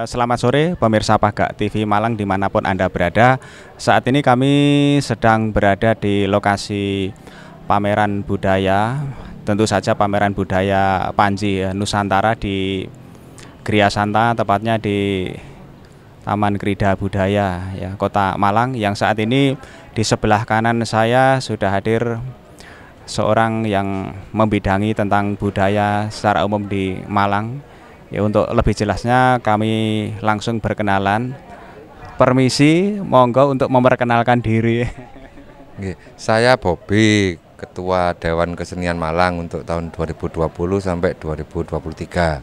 Eh, selamat sore pemirsa Pagak TV Malang dimanapun Anda berada Saat ini kami sedang berada di lokasi pameran budaya Tentu saja pameran budaya Panji Nusantara di Gria Santa Tepatnya di Taman Gerida Budaya ya, Kota Malang Yang saat ini di sebelah kanan saya sudah hadir seorang yang membidangi tentang budaya secara umum di Malang Ya untuk lebih jelasnya kami langsung berkenalan. Permisi, monggo untuk memperkenalkan diri. Saya Bobi, Ketua Dewan Kesenian Malang untuk tahun 2020 sampai 2023.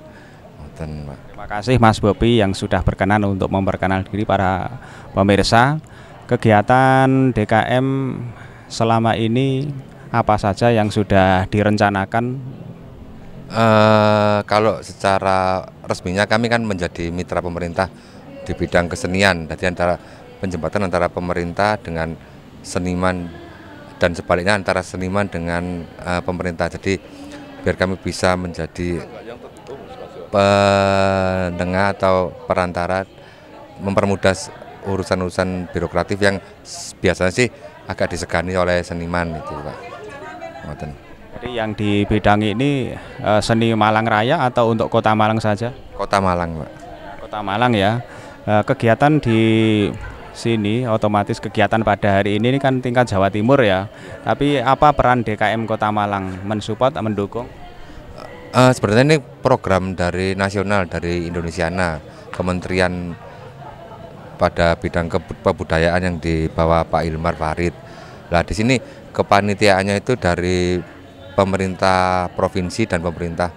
Terima kasih Mas Bobi yang sudah berkenan untuk memperkenalkan diri para pemirsa. Kegiatan DKM selama ini apa saja yang sudah direncanakan Uh, kalau secara resminya kami kan menjadi mitra pemerintah di bidang kesenian, jadi antara penjembatan antara pemerintah dengan seniman dan sebaliknya antara seniman dengan uh, pemerintah. Jadi biar kami bisa menjadi penengah atau perantara mempermudah urusan-urusan birokratif yang biasanya sih agak disegani oleh seniman itu Pak. Jadi yang di bidang ini eh, seni Malang Raya atau untuk Kota Malang saja? Kota Malang, Pak. Kota Malang ya. Eh, kegiatan di sini otomatis kegiatan pada hari ini, ini kan tingkat Jawa Timur ya. Tapi apa peran DKM Kota Malang mensupport mendukung? Uh, sebenarnya ini program dari nasional dari Indonesiana, Kementerian pada bidang kebudayaan yang dibawa Pak Ilmar Farid. Nah di sini kepanitiaannya itu dari pemerintah provinsi dan pemerintah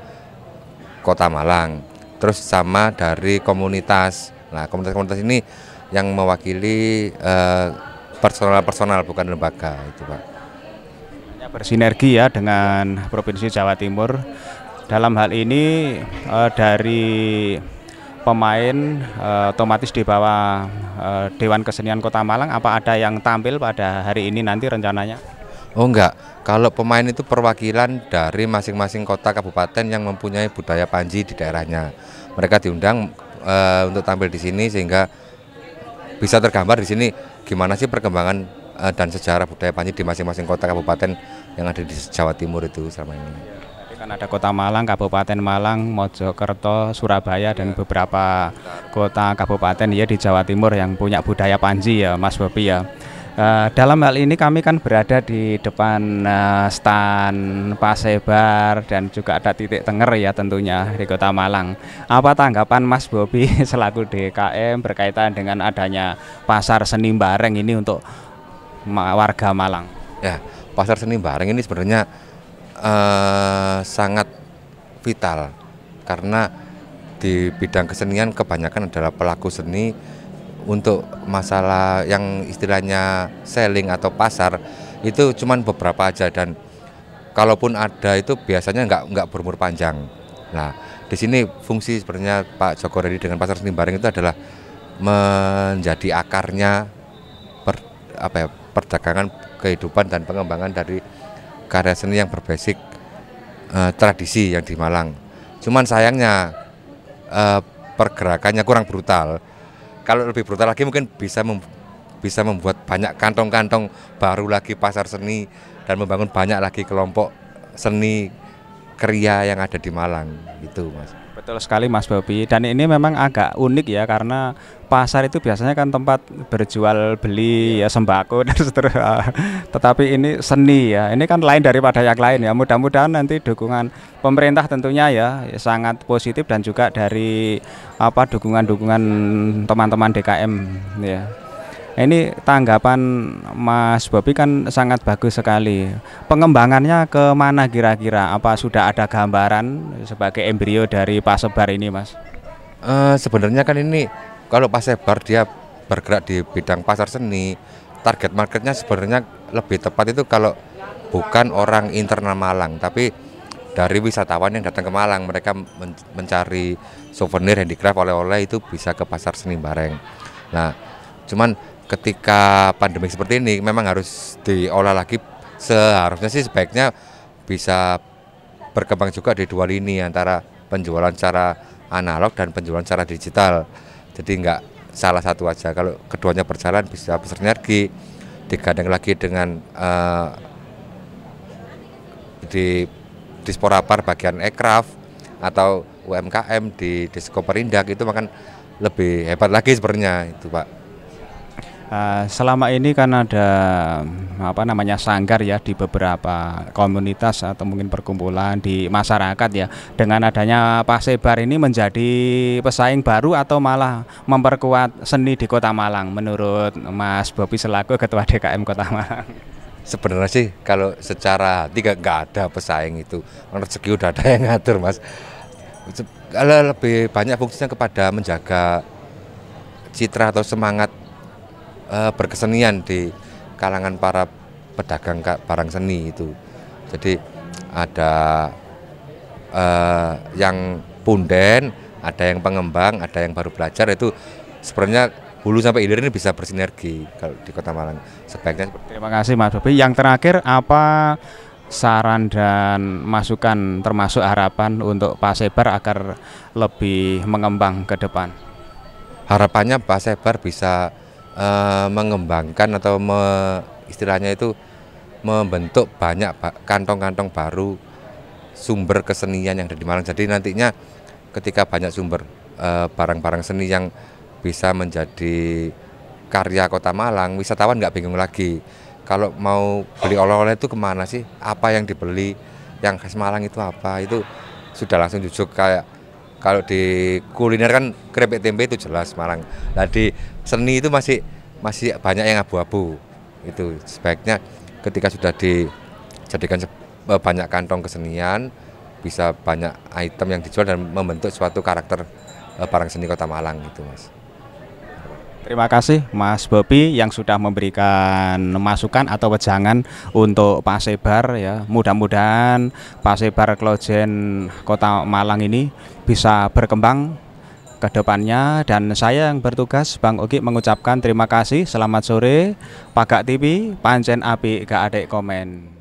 Kota Malang. Terus sama dari komunitas. Nah, komunitas-komunitas ini yang mewakili eh, personal-personal eh, bukan lembaga itu, Pak. Ya, bersinergi ya dengan Provinsi Jawa Timur. Dalam hal ini eh, dari pemain eh, otomatis di bawah eh, Dewan Kesenian Kota Malang apa ada yang tampil pada hari ini nanti rencananya? Oh enggak, kalau pemain itu perwakilan dari masing-masing kota kabupaten yang mempunyai budaya Panji di daerahnya. Mereka diundang e, untuk tampil di sini sehingga bisa tergambar di sini gimana sih perkembangan e, dan sejarah budaya Panji di masing-masing kota kabupaten yang ada di Jawa Timur itu selama ini. Kan ada Kota Malang, Kabupaten Malang, Mojokerto, Surabaya dan iya. beberapa kota kabupaten ya di Jawa Timur yang punya budaya Panji ya, Mas Bopi ya. Uh, dalam hal ini kami kan berada di depan uh, stan Pasebar dan juga ada titik tenger ya tentunya di Kota Malang. Apa tanggapan Mas Bobi selaku DKM berkaitan dengan adanya pasar seni bareng ini untuk warga Malang? Ya, pasar seni bareng ini sebenarnya uh, sangat vital karena di bidang kesenian kebanyakan adalah pelaku seni untuk masalah yang istilahnya selling atau pasar itu cuma beberapa aja dan kalaupun ada itu biasanya nggak nggak berumur panjang. Nah, di sini fungsi sebenarnya Pak Joko Redi dengan pasar seni bareng itu adalah menjadi akarnya per, apa ya, perdagangan kehidupan dan pengembangan dari karya seni yang berbasis eh, tradisi yang di Malang. Cuman sayangnya eh, pergerakannya kurang brutal kalau lebih brutal lagi mungkin bisa mem bisa membuat banyak kantong-kantong baru lagi pasar seni dan membangun banyak lagi kelompok seni kria yang ada di Malang itu, mas betul sekali mas Bobi dan ini memang agak unik ya karena pasar itu biasanya kan tempat berjual beli ya, ya sembako dan seterusnya tetapi ini seni ya ini kan lain daripada yang lain ya mudah-mudahan nanti dukungan pemerintah tentunya ya, ya sangat positif dan juga dari apa dukungan-dukungan teman-teman DKM ya Nah, ini tanggapan Mas Bobi kan sangat bagus sekali. Pengembangannya ke mana kira-kira? Apa sudah ada gambaran sebagai embrio dari Pasebar ini, Mas? Uh, sebenarnya kan ini kalau Pasebar dia bergerak di bidang pasar seni, target marketnya sebenarnya lebih tepat itu kalau bukan orang internal Malang, tapi dari wisatawan yang datang ke Malang, mereka mencari souvenir handicraft oleh-oleh itu bisa ke pasar seni Bareng. Nah, cuman ketika pandemi seperti ini memang harus diolah lagi seharusnya sih sebaiknya bisa berkembang juga di dua lini antara penjualan secara analog dan penjualan secara digital jadi nggak salah satu aja kalau keduanya berjalan bisa bersinergi digandeng lagi dengan uh, di disporapar bagian aircraft atau UMKM di Disko Perindak itu makan lebih hebat lagi sebenarnya itu Pak Eh, selama ini kan ada mm, apa namanya sanggar ya di beberapa komunitas atau mungkin perkumpulan di masyarakat ya dengan adanya pasebar ini menjadi pesaing baru atau malah memperkuat seni di Kota Malang menurut Mas Bobi selaku Ketua DKM Kota Malang sebenarnya sih kalau secara tiga nggak ada pesaing itu rezeki udah ada yang ngatur mas kalau lebih banyak fungsinya kepada menjaga citra atau semangat uh, berkesenian di kalangan para pedagang barang seni itu. Jadi ada uh, yang punden, ada yang pengembang, ada yang baru belajar itu sebenarnya hulu sampai hilir ini bisa bersinergi kalau di Kota Malang. Sebaiknya Terima kasih Mas Bobi. Yang terakhir apa saran dan masukan termasuk harapan untuk Pak Sebar agar lebih mengembang ke depan? Harapannya Pak Sebar bisa e, mengembangkan atau me, istilahnya itu membentuk banyak kantong-kantong baru sumber kesenian yang ada di Malang. Jadi nantinya ketika banyak sumber eh, barang-barang e, seni yang bisa menjadi karya kota Malang, wisatawan nggak bingung lagi. Kalau mau beli oleh-oleh itu kemana sih? Apa yang dibeli? Yang khas Malang itu apa? Itu sudah langsung jujuk kayak kalau di kuliner kan keripik tempe itu jelas Malang. Nah di seni itu masih masih banyak yang abu-abu. Itu sebaiknya ketika sudah dijadikan eh, banyak kantong kesenian bisa banyak item yang dijual dan membentuk suatu karakter eh, barang seni kota Malang gitu mas. Terima kasih Mas Bobi yang sudah memberikan masukan atau wejangan untuk Pak Sebar ya. Mudah-mudahan Pak Sebar Klojen Kota Malang ini bisa berkembang ke depannya dan saya yang bertugas Bang Ogi mengucapkan terima kasih. Selamat sore Pak Pagak TV, Pancen Api ke Adek Komen.